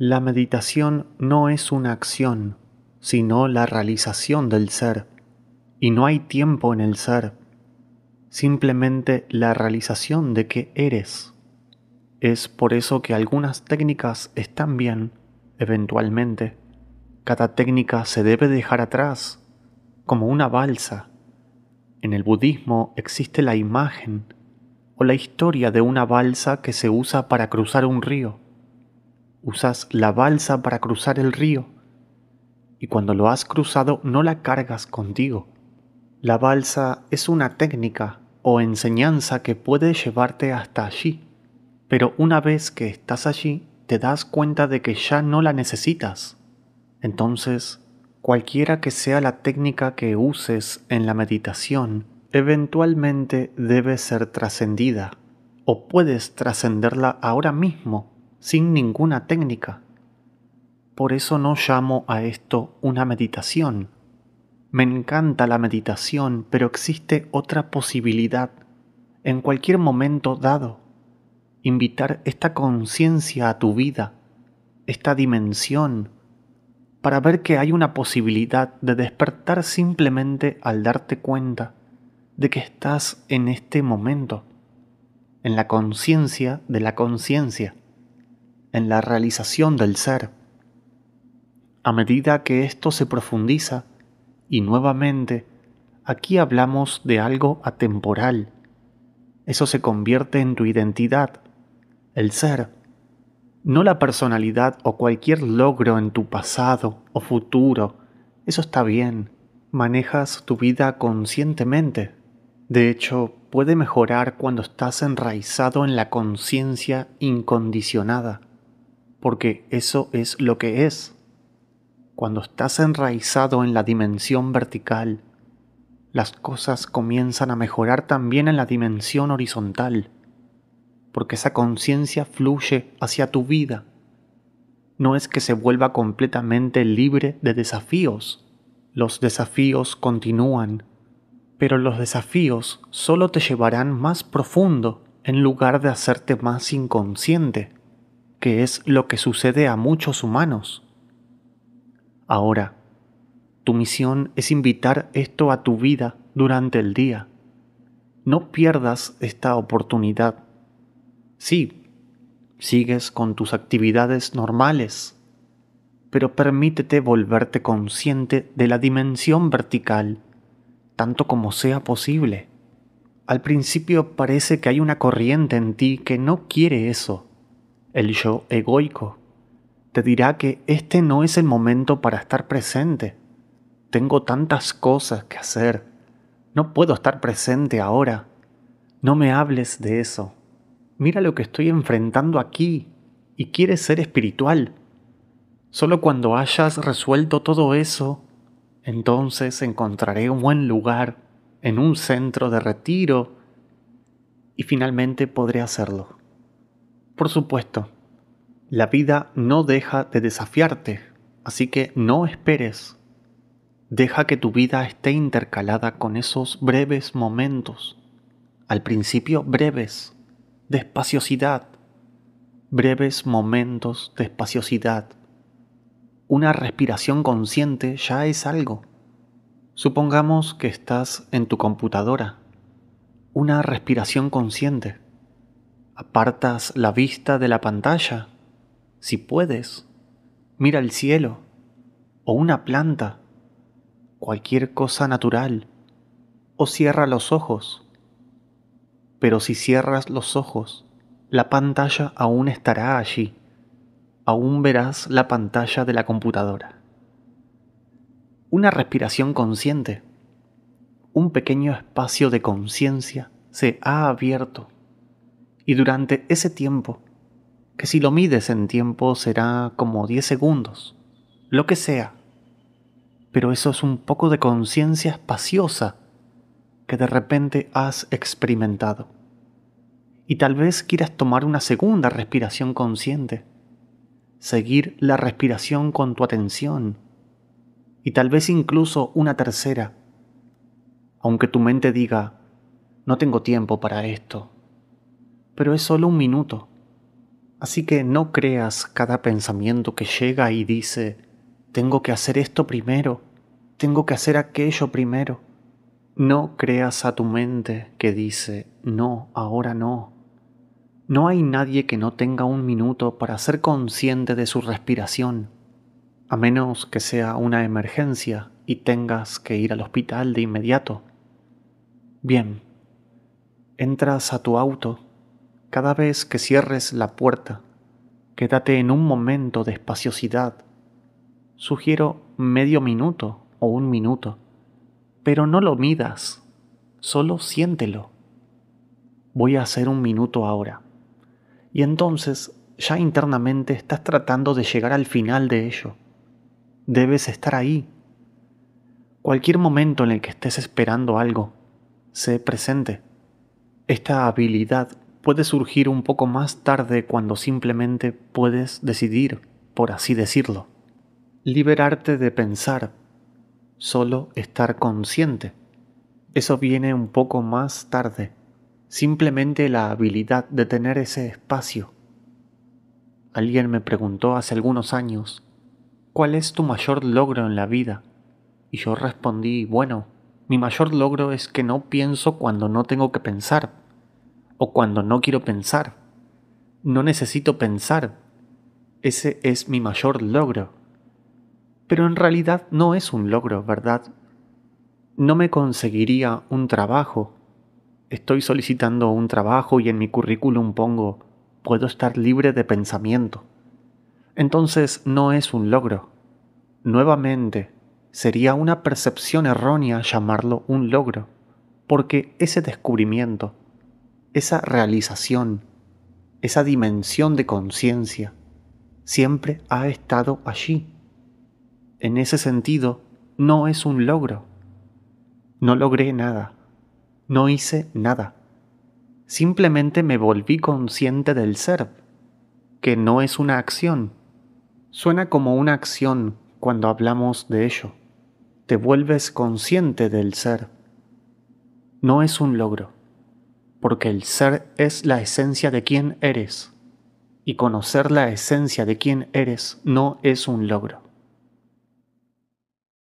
La meditación no es una acción, sino la realización del ser, y no hay tiempo en el ser, simplemente la realización de que eres. Es por eso que algunas técnicas están bien, eventualmente. Cada técnica se debe dejar atrás, como una balsa. En el budismo existe la imagen o la historia de una balsa que se usa para cruzar un río usas la balsa para cruzar el río, y cuando lo has cruzado no la cargas contigo. La balsa es una técnica o enseñanza que puede llevarte hasta allí, pero una vez que estás allí te das cuenta de que ya no la necesitas. Entonces, cualquiera que sea la técnica que uses en la meditación, eventualmente debe ser trascendida, o puedes trascenderla ahora mismo sin ninguna técnica. Por eso no llamo a esto una meditación. Me encanta la meditación, pero existe otra posibilidad en cualquier momento dado. Invitar esta conciencia a tu vida, esta dimensión, para ver que hay una posibilidad de despertar simplemente al darte cuenta de que estás en este momento, en la conciencia de la conciencia en la realización del ser. A medida que esto se profundiza, y nuevamente, aquí hablamos de algo atemporal. Eso se convierte en tu identidad, el ser, no la personalidad o cualquier logro en tu pasado o futuro. Eso está bien. Manejas tu vida conscientemente. De hecho, puede mejorar cuando estás enraizado en la conciencia incondicionada porque eso es lo que es. Cuando estás enraizado en la dimensión vertical, las cosas comienzan a mejorar también en la dimensión horizontal, porque esa conciencia fluye hacia tu vida. No es que se vuelva completamente libre de desafíos. Los desafíos continúan, pero los desafíos solo te llevarán más profundo en lugar de hacerte más inconsciente que es lo que sucede a muchos humanos. Ahora, tu misión es invitar esto a tu vida durante el día. No pierdas esta oportunidad. Sí, sigues con tus actividades normales, pero permítete volverte consciente de la dimensión vertical, tanto como sea posible. Al principio parece que hay una corriente en ti que no quiere eso, el yo egoico, te dirá que este no es el momento para estar presente. Tengo tantas cosas que hacer. No puedo estar presente ahora. No me hables de eso. Mira lo que estoy enfrentando aquí y quieres ser espiritual. Solo cuando hayas resuelto todo eso, entonces encontraré un buen lugar en un centro de retiro y finalmente podré hacerlo. Por supuesto, la vida no deja de desafiarte, así que no esperes. Deja que tu vida esté intercalada con esos breves momentos. Al principio breves, de espaciosidad. Breves momentos de espaciosidad. Una respiración consciente ya es algo. Supongamos que estás en tu computadora. Una respiración consciente Apartas la vista de la pantalla. Si puedes, mira el cielo o una planta, cualquier cosa natural, o cierra los ojos. Pero si cierras los ojos, la pantalla aún estará allí. Aún verás la pantalla de la computadora. Una respiración consciente. Un pequeño espacio de conciencia se ha abierto y durante ese tiempo, que si lo mides en tiempo será como 10 segundos, lo que sea, pero eso es un poco de conciencia espaciosa que de repente has experimentado. Y tal vez quieras tomar una segunda respiración consciente, seguir la respiración con tu atención, y tal vez incluso una tercera, aunque tu mente diga, no tengo tiempo para esto, pero es solo un minuto. Así que no creas cada pensamiento que llega y dice, tengo que hacer esto primero, tengo que hacer aquello primero. No creas a tu mente que dice, no, ahora no. No hay nadie que no tenga un minuto para ser consciente de su respiración, a menos que sea una emergencia y tengas que ir al hospital de inmediato. Bien, entras a tu auto cada vez que cierres la puerta, quédate en un momento de espaciosidad. Sugiero medio minuto o un minuto, pero no lo midas, solo siéntelo. Voy a hacer un minuto ahora. Y entonces ya internamente estás tratando de llegar al final de ello. Debes estar ahí. Cualquier momento en el que estés esperando algo, sé presente. Esta habilidad puede surgir un poco más tarde cuando simplemente puedes decidir, por así decirlo. Liberarte de pensar, solo estar consciente. Eso viene un poco más tarde. Simplemente la habilidad de tener ese espacio. Alguien me preguntó hace algunos años, ¿cuál es tu mayor logro en la vida? Y yo respondí, bueno, mi mayor logro es que no pienso cuando no tengo que pensar o cuando no quiero pensar. No necesito pensar. Ese es mi mayor logro. Pero en realidad no es un logro, ¿verdad? No me conseguiría un trabajo. Estoy solicitando un trabajo y en mi currículum pongo, puedo estar libre de pensamiento. Entonces no es un logro. Nuevamente, sería una percepción errónea llamarlo un logro, porque ese descubrimiento esa realización, esa dimensión de conciencia, siempre ha estado allí. En ese sentido, no es un logro. No logré nada. No hice nada. Simplemente me volví consciente del ser, que no es una acción. Suena como una acción cuando hablamos de ello. Te vuelves consciente del ser. No es un logro porque el ser es la esencia de quien eres, y conocer la esencia de quien eres no es un logro.